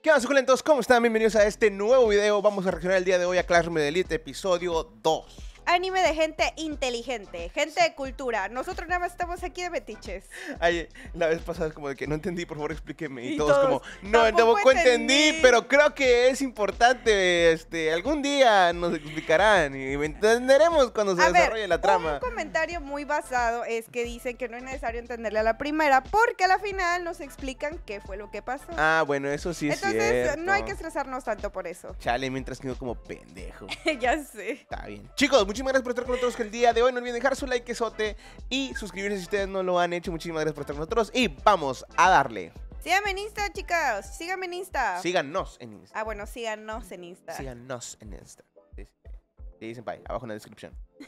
¿Qué onda, suculentos? ¿Cómo están? Bienvenidos a este nuevo video. Vamos a reaccionar el día de hoy a Classroom Elite, episodio 2 anime de gente inteligente, gente de cultura. Nosotros nada más estamos aquí de betiches. Ay, la vez pasada es como de que no entendí, por favor explíqueme. Y, todos, como, no, tampoco entendí, pero creo que es importante. Este, algún día nos explicarán y entenderemos cuando se desarrolle la trama. Un comentario muy basado es que dicen que no es necesario entenderle a la primera porque a la final nos explican qué fue lo que pasó. Ah, bueno, eso sí es Entonces, no hay que estresarnos tanto por eso. Chale, mientras quedo como pendejo. ya sé. Está bien. Chicos, muchas Muchísimas gracias por estar con nosotros el día de hoy. No olviden dejar su like, sote y suscribirse si ustedes no lo han hecho. Muchísimas gracias por estar con nosotros y vamos a darle. Síganme en Insta, chicas. Síganme en Insta. Síganos en Insta. Ah, bueno, síganos en Insta. Síganos en Insta. Sí, dicen bye, abajo en la descripción.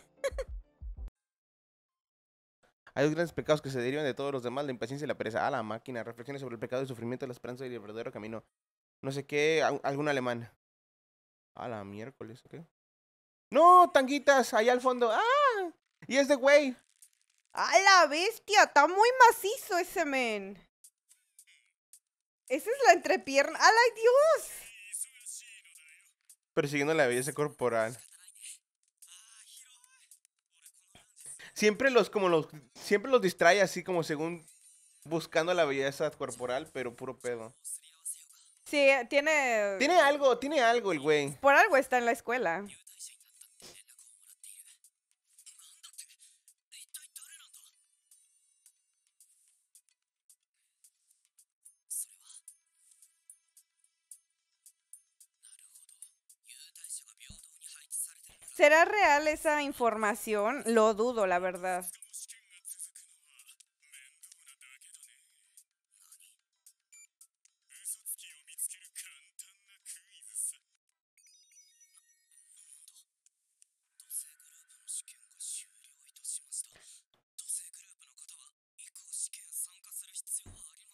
Hay dos grandes pecados que se derivan de todos los demás, la impaciencia y la pereza. A ah, la máquina, reflexiones sobre el pecado y sufrimiento, la esperanza y el verdadero camino. No sé qué, algún alemán. A ah, la miércoles, ¿qué? No, tanguitas, allá al fondo. ¡Ah! Y es de güey. Ah, la bestia! Está muy macizo ese men. Esa es la entrepierna. ¡Ay, Dios! Persiguiendo la belleza corporal. Siempre los, como los, siempre los distrae así como según buscando la belleza corporal, pero puro pedo. Sí, tiene... Tiene algo, tiene algo el güey. Por algo está en la escuela. ¿Será real esa información? Lo dudo, la verdad.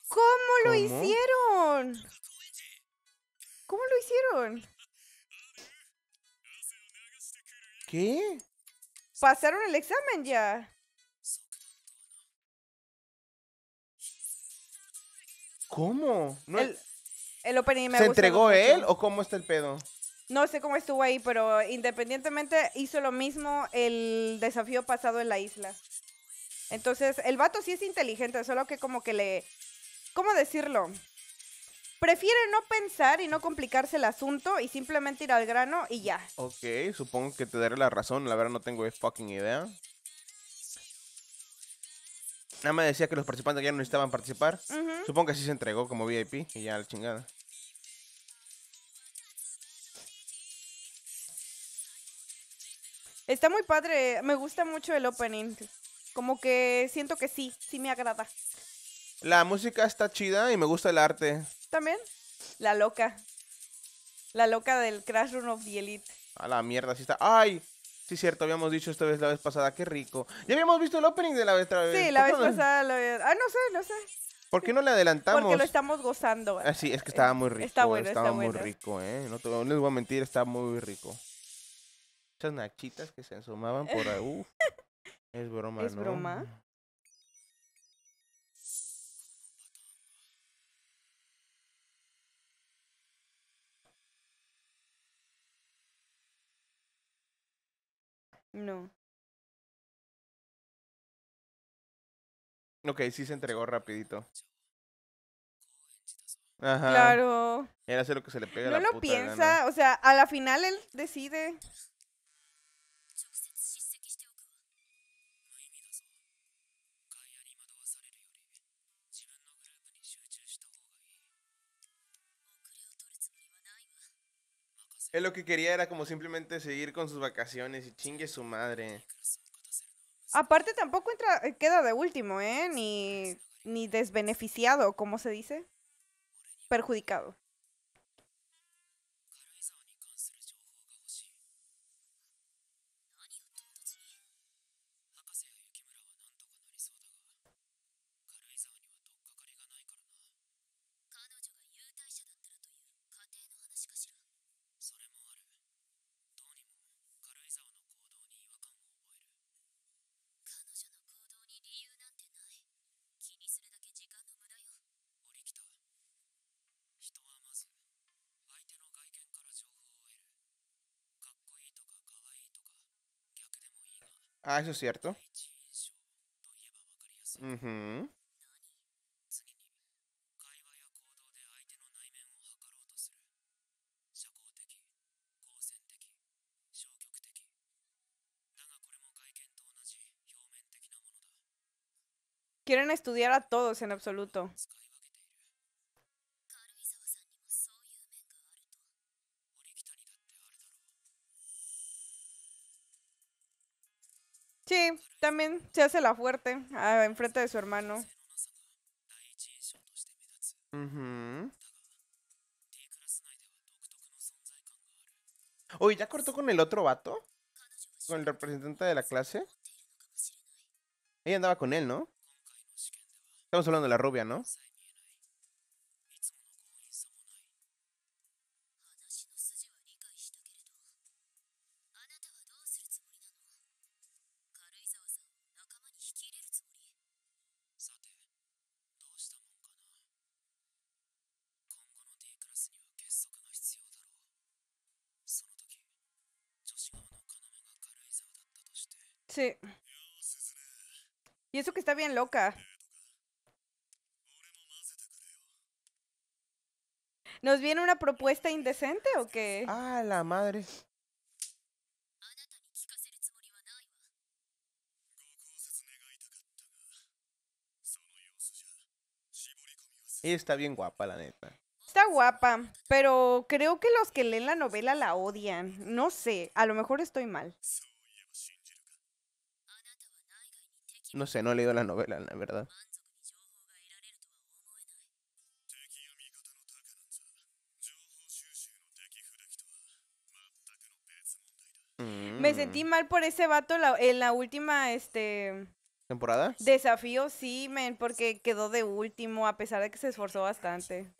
¿Cómo lo hicieron? ¿Cómo lo hicieron? ¿Qué? Pasaron el examen ya. ¿Cómo? No el, ¿Se entregó él o cómo está el pedo? No sé cómo estuvo ahí, pero independientemente hizo lo mismo el desafío pasado en la isla. Entonces, el vato sí es inteligente, solo que como que le... ¿Cómo decirlo? Prefiere no pensar y no complicarse el asunto y simplemente ir al grano y ya. Ok, supongo que te daré la razón, la verdad no tengo fucking idea. Nada me decía que los participantes ya no necesitaban participar. Supongo que así se entregó como VIP y ya la chingada. Está muy padre, me gusta mucho el opening. Como que siento que sí, sí me agrada. La música está chida y me gusta el arte también? La loca. La loca del Crash Run of the Elite. A la mierda, sí está. ¡Ay! Sí, cierto, habíamos dicho esta vez la vez pasada, qué rico. Ya habíamos visto el opening de la vez pasada Sí, la vez pasada Ah, no sé, no sé. ¿Por qué no le adelantamos? Porque lo estamos gozando. así ah, es que estaba muy rico. Está estaba muy rico, ¿eh? No, les voy a mentir, estaba muy rico. Esas nachitas que se asomaban por ahí. Es broma, ¿Es broma? No. Ok, sí se entregó rapidito. Ajá. Claro. Él hace lo que se le pega. No a la lo piensa, o sea, a la final él decide. Él lo que quería era como simplemente seguir con sus vacaciones y chingue su madre. Aparte tampoco entra, eh, queda de último, ¿eh? Ni, ni desbeneficiado, ¿cómo se dice? Perjudicado. Ah, eso es cierto. Uh -huh. Quieren estudiar a todos en absoluto. Sí, también se hace la fuerte ah, enfrente de su hermano. Uy, ¿ya cortó con el otro vato? ¿Con el representante de la clase? Ella andaba con él, ¿no? Estamos hablando de la rubia, ¿no? Sí. Y eso que está bien loca. ¿Nos viene una propuesta indecente o qué? Ah, la madre. está bien guapa, la neta. Está guapa, pero creo que los que leen la novela la odian. No sé, a lo mejor estoy mal. No sé, no he leído la novela, la verdad. Me sentí mm. mal por ese vato en la última, este... ¿Temporada? Desafío, sí, men, porque quedó de último, a pesar de que se esforzó bastante.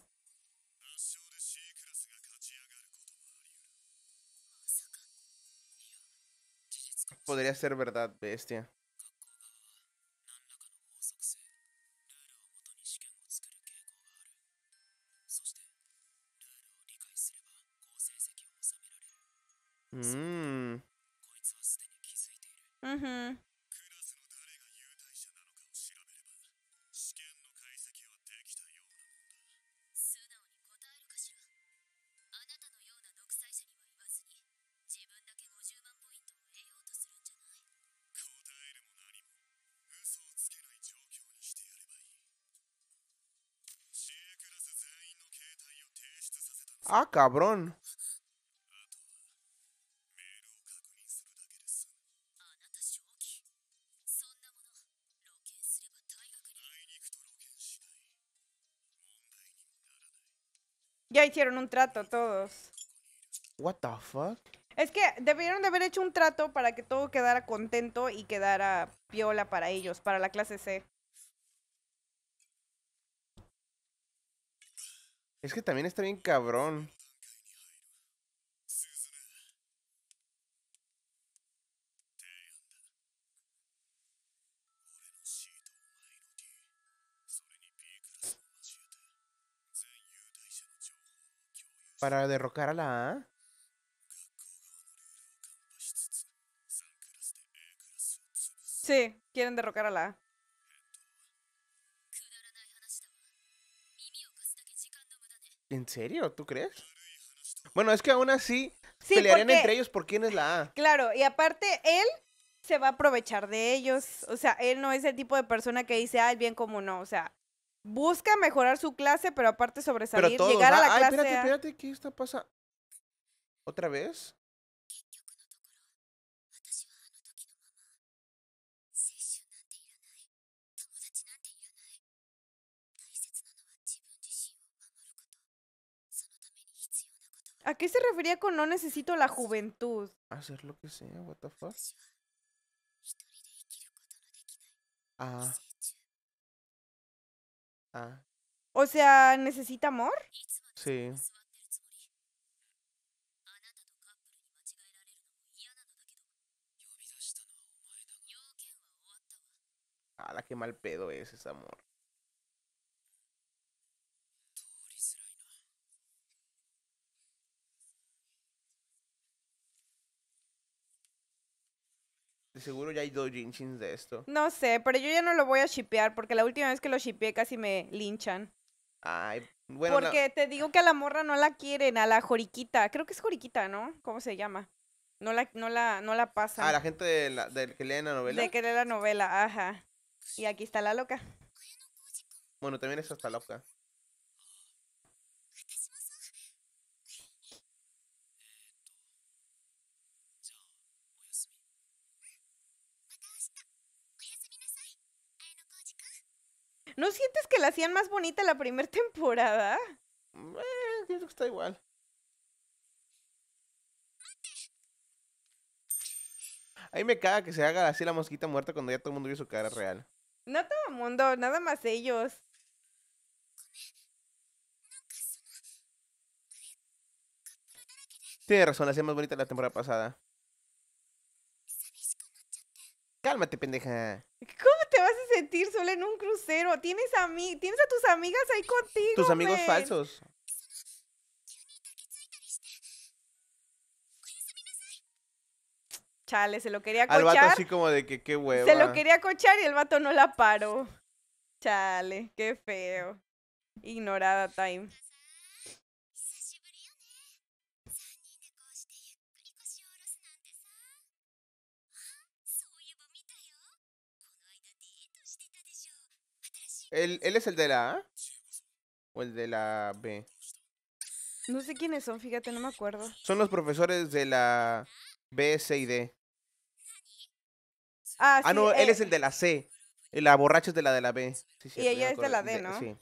Podría ser verdad, bestia. うん。うんふん。Ah, cabrón. Ya hicieron un trato todos. What the fuck? Es que debieron de haber hecho un trato para que todo quedara contento y quedara piola para ellos, para la clase C. Es que también está bien cabrón. para derrocar a la A. Sí, quieren derrocar a la A. ¿En serio? ¿Tú crees? Bueno, es que aún así pelearían entre ellos por quién es la A. Claro, y aparte él se va a aprovechar de ellos. O sea, él no es el tipo de persona que dice, ah, el bien como no. O sea, busca mejorar su clase, pero aparte sobresalir, pero llegar a la ay, clase. Espérate, espérate, ¿qué está pasando? ¿Otra vez? ¿A qué se refería con no necesito la juventud? Hacer lo que sea, what the fuck. Ah. Ah. O sea, ¿necesita amor? Sí. Ah, la que mal pedo es ese amor. seguro ya hay dos Jinchins de esto. No sé, pero yo ya no lo voy a shipear porque la última vez que lo shipeé casi me linchan. Ay, bueno. Porque te digo que a la morra no la quieren, a la joriquita. Creo que es joriquita, ¿no? ¿Cómo se llama? No la, no la, no la Ah, la gente de que lee la novela. De que lee la novela, ajá. Y aquí está la loca. Bueno, también está está loca. ¿No sientes que la hacían más bonita la primera temporada? Eh, está igual. A mí me caga que se haga así la mosquita muerta cuando ya todo el mundo vio su cara real. No todo el mundo, nada más ellos. Tiene razón, la hacía más bonita la temporada pasada. Cálmate, pendeja. ¿Cómo? sentir en un crucero? Tienes, a mí, tienes a tus amigas ahí contigo. Tus amigos falsos. Chale, se lo quería cochar. Al vato así como de que qué huevo. Se lo quería cochar y el vato no la paró. Chale, qué feo. Ignorada Time. ¿Él, es el de la A? ¿O el de la B? No sé quiénes son, fíjate, no me acuerdo. Son los profesores de la B, C y D. Ah, ah no, él eh es el de la C. La borracha es de la de la B. y ella es de la D, ¿no? Sí.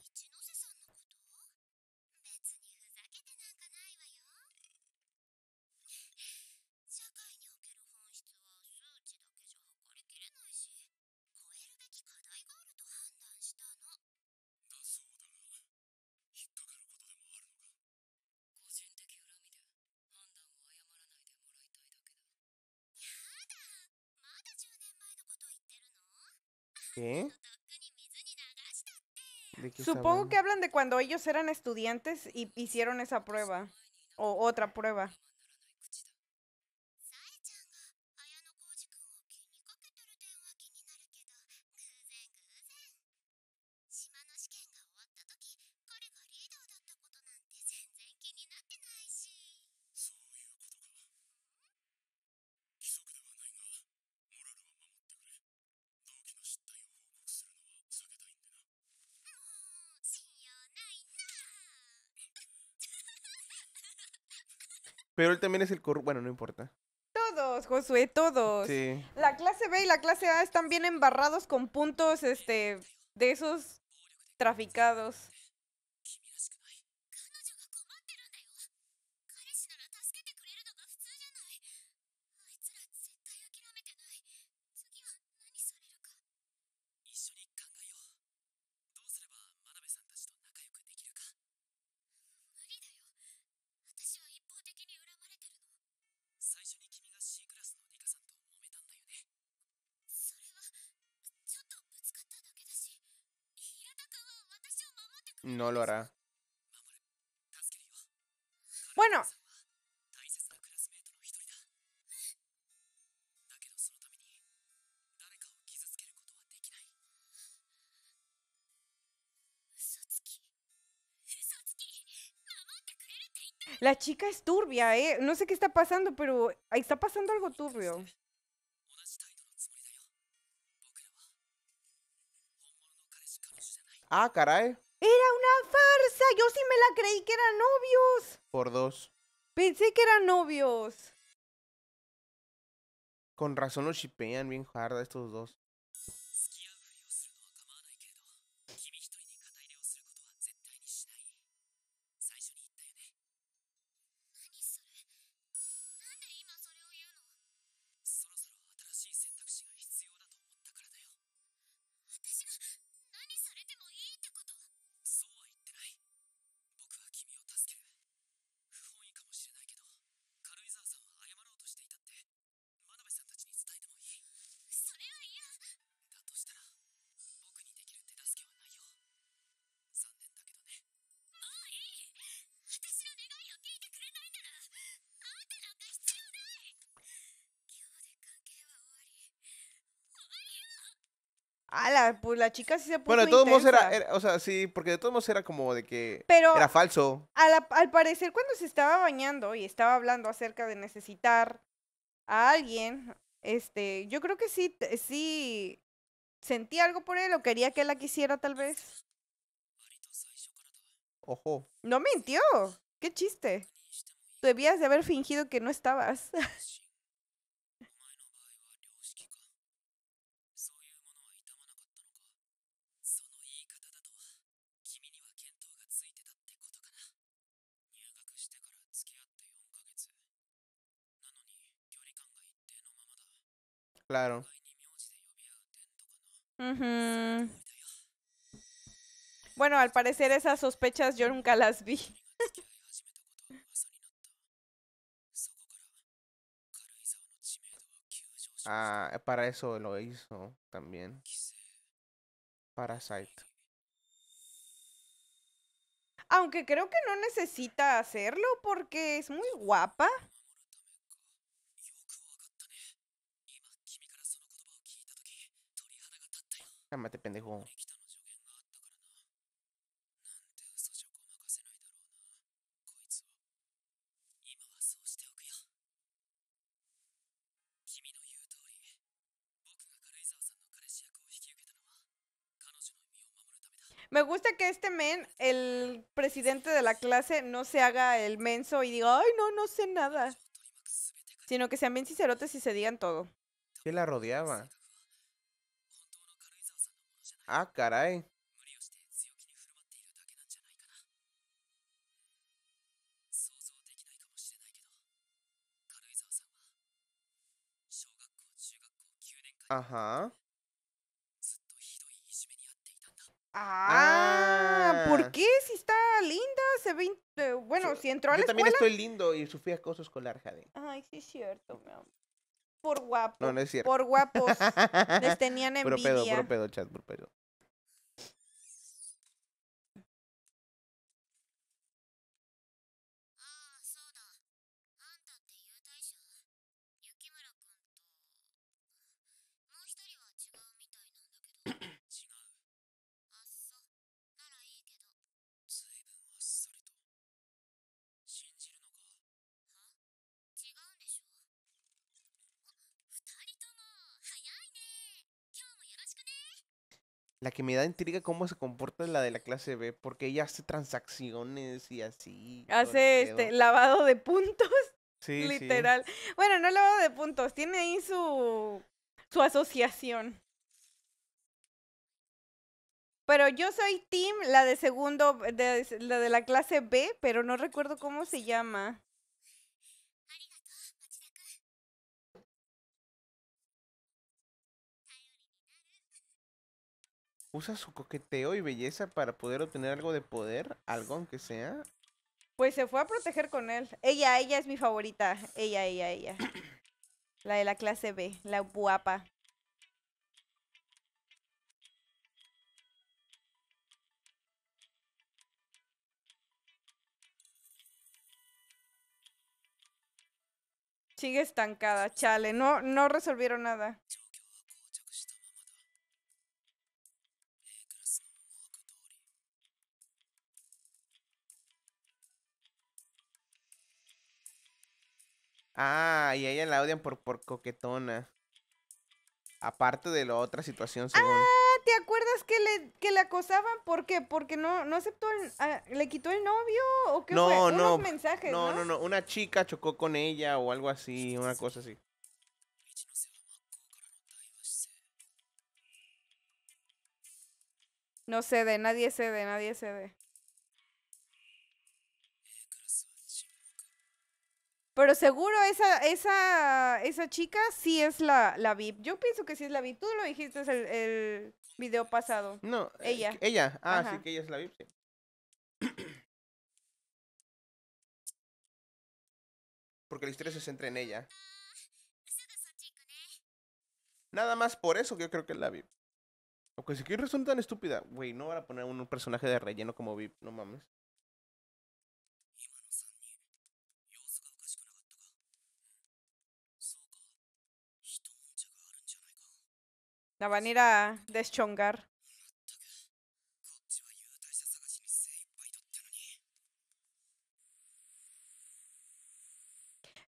Supongo que hablan de cuando ellos eran estudiantes y hicieron esa prueba. O otra prueba. Pero él también es el corrupto. Bueno, no importa. Todos, Josué, todos. La clase B y la clase A están bien embarrados con puntos, este, de esos traficados. no lo hará. Bueno. La chica es turbia, ¿eh? No sé qué está pasando, pero ahí está pasando algo turbio. Ah, caray. ¡Era una farsa! Yo sí me la creí que eran novios. Por dos. Pensé que eran novios. Con razón los chipean bien jarda estos dos. Ah, la, chica sí se puso. Bueno, de todos modos era, o sea, sí, porque de todos modos era como de que era falso. al parecer, cuando se estaba bañando y estaba hablando acerca de necesitar a alguien, este, yo creo que sí, sí sentí algo por él o quería que él la quisiera tal vez. Ojo. No mintió. Qué chiste. Debías de haber fingido que no estabas. Claro. Bueno, al parecer esas sospechas yo nunca las vi. ah, para eso lo hizo también. Parasite. Aunque creo que no necesita hacerlo porque es muy guapa. pendejo. Me gusta que este men, el presidente de la clase, no se haga el menso y diga, ay, no, no sé nada. Sino que sean bien sincerotes y se digan todo. ¿Qué la rodeaba? Ah, caray. Ajá. Ah, ¿por ah. qué? Si está linda, se ve. Eh, bueno, si entró a la escuela. Yo también estoy lindo y sufrí acoso escolar, Jade. Ay, sí, es cierto, mi amor por guapos. No, no es cierto. Por guapos. les tenían envidia. Por pedo, por pedo, chat, por pedo. la que me da intriga cómo se comporta la de la clase B, porque ella hace transacciones y así. Hace este lavado de puntos. Sí, literal. Bueno, no lavado de puntos, tiene ahí su su asociación. Pero yo soy Tim, la de segundo, la de la clase B, pero no recuerdo cómo se llama. usa su coqueteo y belleza para poder obtener algo de poder, algo aunque sea. Pues se fue a proteger con él. Ella, ella es mi favorita. Ella, ella, ella. la de la clase B, la guapa. Sigue estancada, chale. No, no resolvieron nada. Ah, y ella la odian por, por coquetona. Aparte de la otra situación, según. Ah, ¿te acuerdas que le acosaban? ¿Por qué? Porque no, no aceptó el, ah, le quitó el novio o qué no, no, no, no, no, una chica chocó con ella o algo así, una cosa así. No cede, nadie cede, nadie cede. Pero seguro esa, esa, esa chica sí es la, la VIP. Yo pienso que sí es la VIP. Tú lo dijiste en el, el, video pasado. No, ella. Eh, ella. Ah, sí, que ella es la VIP, sí. Porque la historia se centra en ella. Nada más por eso que yo creo que es la VIP. Aunque si quieres resulta tan estúpida. Güey, no van a poner un personaje de relleno como VIP, no mames. van a ir a deschongar.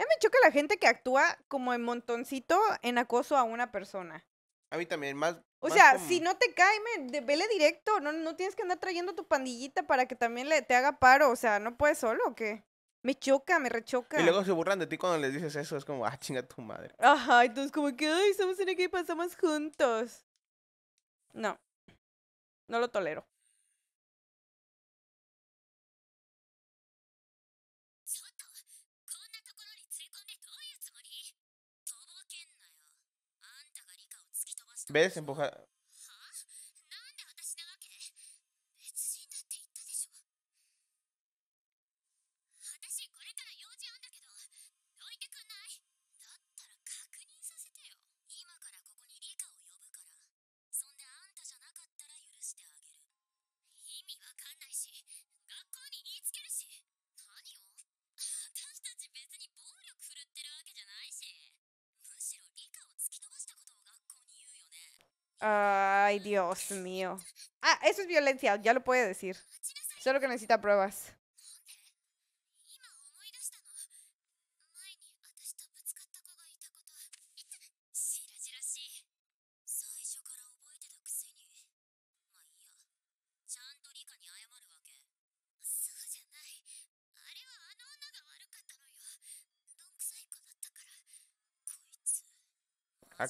me choca la gente que actúa como en montoncito en acoso a una persona. A mí también, más. O sea, si no te cae, me, vele directo. No, no tienes que andar trayendo tu pandillita para que también le, te haga paro. O sea, ¿no puedes solo o qué? Me choca, me rechoca. Y luego se burlan de ti cuando les dices eso. Es como, ah, chinga tu madre. Ajá, entonces como que, ay, en en equipo, estamos juntos. No. No lo tolero. Eh, ¿Ves? Empuja... Ay, Dios mío. Ah, eso es violencia, ya lo puede decir. Solo que necesita pruebas.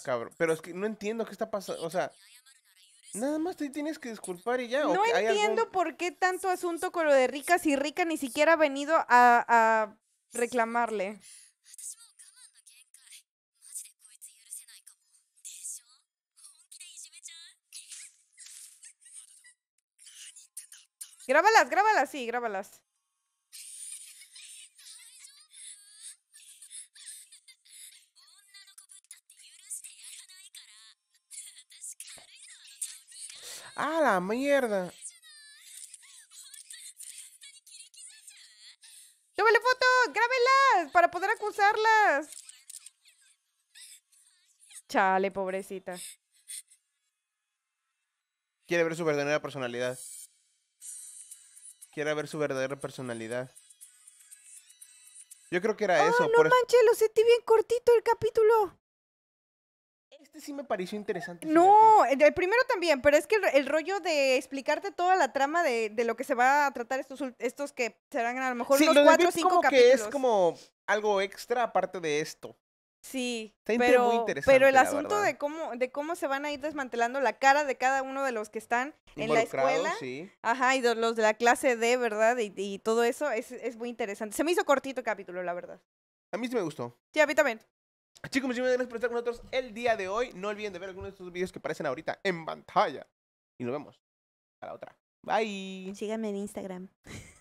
Ah, Pero es que no entiendo qué está pasando. O sea, Nada más te tienes que disculpar y ya. No entiendo por qué tanto asunto con lo de Rica si Rica ni siquiera ha venido a, a, reclamarle. Grábalas, grábalas, sí, grábalas. Ah, la mierda! ¡Tómale foto! ¡Grábelas! Para poder acusarlas. Chale, pobrecita. Quiere ver su verdadera personalidad. Quiere ver su verdadera personalidad. Yo creo que era oh, eso. No manches, lo sentí bien cortito el capítulo. Este sí me pareció interesante. No, el primero también, pero es que el, rollo de explicarte toda la trama de, de, lo que se va a tratar estos, estos que serán a lo mejor sí, lo cuatro o cinco como capítulos. que es como algo extra aparte de esto. Sí, pero, pero el asunto de cómo, de cómo se van a ir desmantelando la cara de cada uno de los que están en la escuela. Sí. Ajá, y los de la clase D, ¿verdad? Y, y todo eso es, es muy interesante. Se me hizo cortito el capítulo, la verdad. A mí sí me gustó. Sí, a mí también. Chicos, muchísimas gracias por estar con nosotros el día de hoy. No olviden de ver algunos de estos videos que aparecen ahorita en pantalla. Y nos vemos a la otra. Bye. Síganme en Instagram.